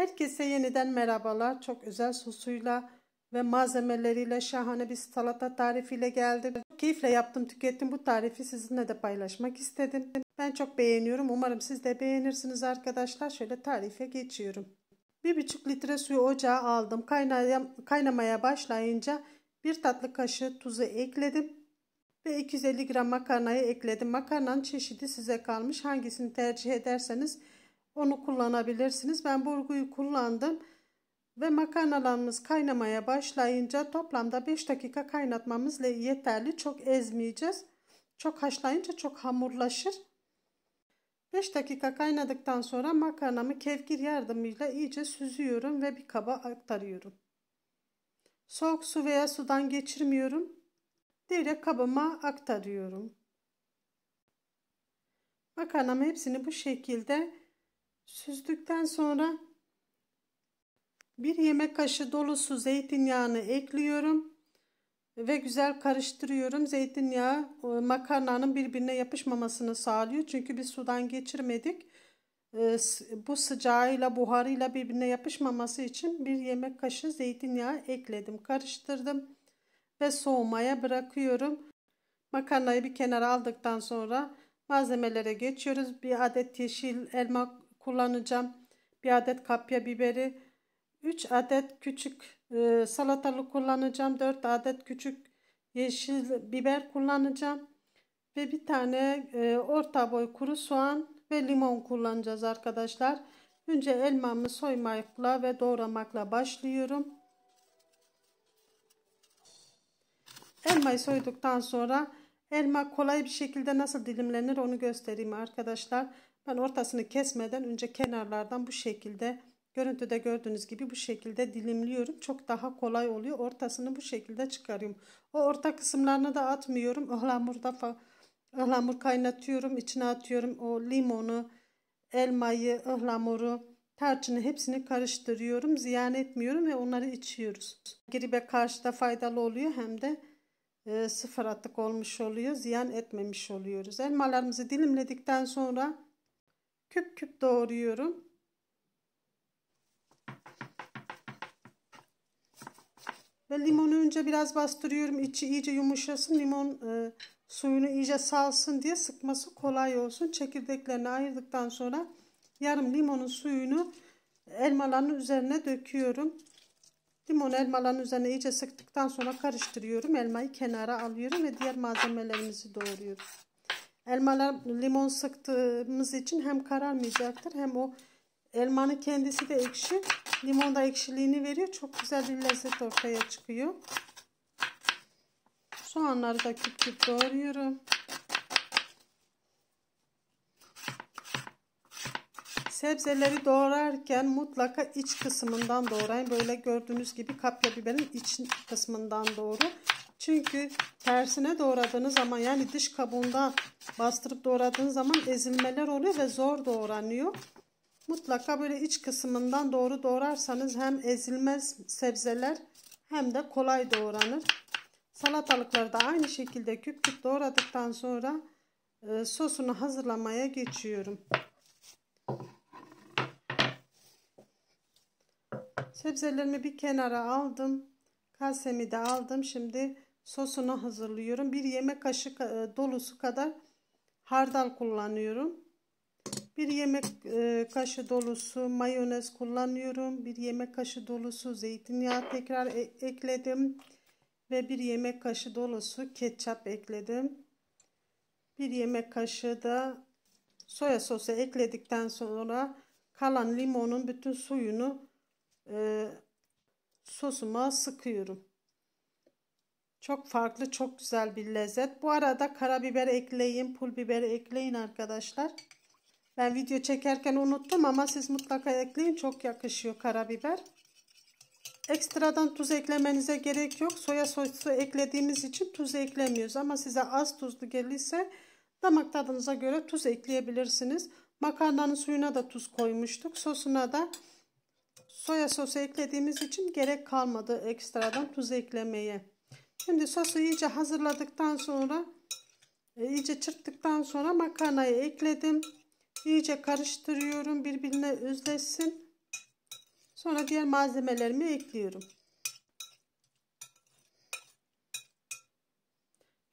Herkese yeniden merhabalar. Çok özel sosuyla ve malzemeleriyle şahane bir salata tarifiyle geldim. Çok keyifle yaptım, tükettim. Bu tarifi sizinle de paylaşmak istedim. Ben çok beğeniyorum. Umarım siz de beğenirsiniz arkadaşlar. Şöyle tarife geçiyorum. 1,5 litre suyu ocağa aldım. kaynamaya başlayınca 1 tatlı kaşığı tuzu ekledim. Ve 250 gram makarnayı ekledim. Makarnanın çeşidi size kalmış. Hangisini tercih ederseniz onu kullanabilirsiniz. Ben burguyu kullandım. Ve makarnalarımız kaynamaya başlayınca toplamda 5 dakika kaynatmamız yeterli. Çok ezmeyeceğiz. Çok haşlayınca çok hamurlaşır. 5 dakika kaynadıktan sonra makarnamı kevgir yardımıyla iyice süzüyorum ve bir kaba aktarıyorum. Soğuk su veya sudan geçirmiyorum. Direkt kabıma aktarıyorum. Makarnamı hepsini bu şekilde Süzdükten sonra bir yemek kaşığı dolusu zeytinyağını ekliyorum ve güzel karıştırıyorum. Zeytinyağı e, makarnanın birbirine yapışmamasını sağlıyor. Çünkü biz sudan geçirmedik. E, bu sıcağıyla buharıyla birbirine yapışmaması için bir yemek kaşığı zeytinyağı ekledim. Karıştırdım ve soğumaya bırakıyorum. Makarnayı bir kenara aldıktan sonra malzemelere geçiyoruz. Bir adet yeşil elma kullanacağım. Bir adet kapya biberi. 3 adet küçük e, salatalık kullanacağım. 4 adet küçük yeşil biber kullanacağım. Ve bir tane e, orta boy kuru soğan ve limon kullanacağız arkadaşlar. Önce elmamı soymakla ve doğramakla başlıyorum. Elmayı soyduktan sonra elma kolay bir şekilde nasıl dilimlenir onu göstereyim arkadaşlar. Ben hani ortasını kesmeden önce kenarlardan bu şekilde görüntüde gördüğünüz gibi bu şekilde dilimliyorum. Çok daha kolay oluyor. Ortasını bu şekilde çıkarıyorum. O orta kısımlarını da atmıyorum. Ihlamurda falan ıhlamur kaynatıyorum, içine atıyorum o limonu, elmayı, ıhlamuru, tarçını hepsini karıştırıyorum, ziyan etmiyorum ve onları içiyoruz. Gribe karşı da faydalı oluyor hem de e, sıfır atık olmuş oluyor, ziyan etmemiş oluyoruz. Elmalarımızı dilimledikten sonra küp küp doğruyorum. Ve limonu önce biraz bastırıyorum. İçi iyice yumuşasın. Limon e, suyunu iyice salsın diye sıkması kolay olsun. Çekirdeklerini ayırdıktan sonra yarım limonun suyunu elmaların üzerine döküyorum. Limon elmaların üzerine iyice sıktıktan sonra karıştırıyorum. Elmayı kenara alıyorum ve diğer malzemelerimizi doğruyoruz. Elmalar limon sıktığımız için hem kararmayacaktır hem o elmanın kendisi de ekşi. Limon da ekşiliğini veriyor. Çok güzel bir lezzet ortaya çıkıyor. Soğanları da küp küp doğruyorum. Sebzeleri doğrarken mutlaka iç kısmından doğrayın. Böyle gördüğünüz gibi kapya biberin iç kısmından doğru. Çünkü tersine doğradığınız zaman yani dış kabuğunda bastırıp doğradığınız zaman ezilmeler oluyor ve zor doğranıyor. Mutlaka böyle iç kısmından doğru doğrarsanız hem ezilmez sebzeler hem de kolay doğranır. Salatalıkları da aynı şekilde küp küp doğradıktan sonra e, sosunu hazırlamaya geçiyorum. Sebzelerimi bir kenara aldım. Kasemi de aldım. Şimdi sosunu hazırlıyorum. Bir yemek kaşığı e, dolusu kadar hardal kullanıyorum. Bir yemek e, kaşığı dolusu mayonez kullanıyorum. Bir yemek kaşığı dolusu zeytinyağı tekrar e ekledim. Ve bir yemek kaşığı dolusu ketçap ekledim. Bir yemek kaşığı da soya sosu ekledikten sonra kalan limonun bütün suyunu e, sosuma sıkıyorum. Çok farklı, çok güzel bir lezzet. Bu arada karabiber ekleyin, pul biberi ekleyin arkadaşlar. Ben video çekerken unuttum ama siz mutlaka ekleyin. Çok yakışıyor karabiber. Ekstradan tuz eklemenize gerek yok. Soya sosu eklediğimiz için tuz eklemiyoruz. Ama size az tuzlu gelirse damak tadınıza göre tuz ekleyebilirsiniz. Makarnanın suyuna da tuz koymuştuk. Sosuna da soya sosu eklediğimiz için gerek kalmadı ekstradan tuz eklemeye. Şimdi sosu iyice hazırladıktan sonra e, iyice çırptıktan sonra makarnayı ekledim. İyice karıştırıyorum birbirine özleşsin. Sonra diğer malzemelerimi ekliyorum.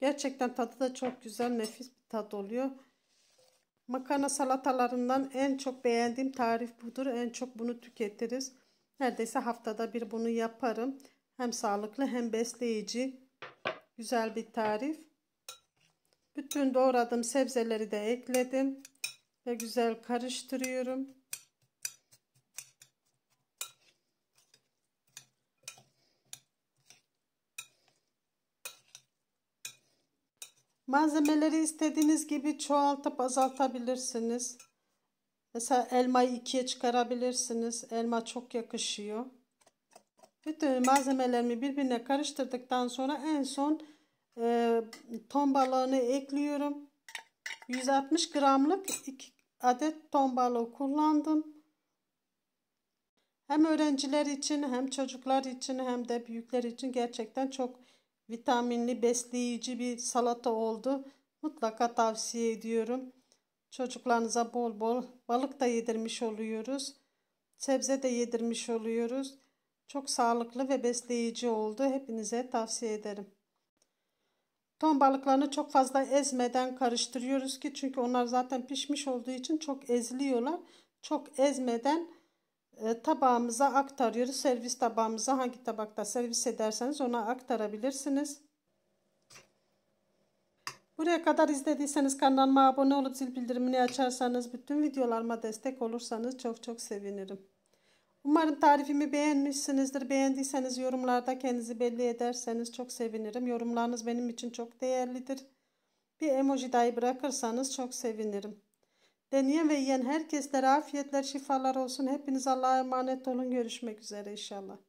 Gerçekten tadı da çok güzel, nefis bir tat oluyor. Makarna salatalarından en çok beğendiğim tarif budur. En çok bunu tüketiriz. Neredeyse haftada bir bunu yaparım. Hem sağlıklı hem besleyici güzel bir tarif. Bütün doğradığım sebzeleri de ekledim ve güzel karıştırıyorum. Malzemeleri istediğiniz gibi çoğaltıp azaltabilirsiniz. Mesela elmayı ikiye çıkarabilirsiniz. Elma çok yakışıyor. Bütün malzemelerimi birbirine karıştırdıktan sonra en son e, ton balığını ekliyorum. 160 gramlık 2 adet ton balığı kullandım. Hem öğrenciler için hem çocuklar için hem de büyükler için gerçekten çok vitaminli besleyici bir salata oldu. Mutlaka tavsiye ediyorum. Çocuklarınıza bol bol balık da yedirmiş oluyoruz. Sebze de yedirmiş oluyoruz. Çok sağlıklı ve besleyici oldu. Hepinize tavsiye ederim. Ton balıklarını çok fazla ezmeden karıştırıyoruz ki çünkü onlar zaten pişmiş olduğu için çok eziliyorlar. Çok ezmeden e, tabağımıza aktarıyoruz. Servis tabağımıza hangi tabakta servis ederseniz ona aktarabilirsiniz. Buraya kadar izlediyseniz kanalıma abone olup zil bildirimini açarsanız bütün videolarıma destek olursanız çok çok sevinirim. Umarım tarifimi beğenmişsinizdir. Beğendiyseniz yorumlarda kendinizi belli ederseniz çok sevinirim. Yorumlarınız benim için çok değerlidir. Bir emoji dahi bırakırsanız çok sevinirim. Deneyen ve yiyen herkeslere afiyetler, şifalar olsun. Hepiniz Allah'a emanet olun. Görüşmek üzere inşallah.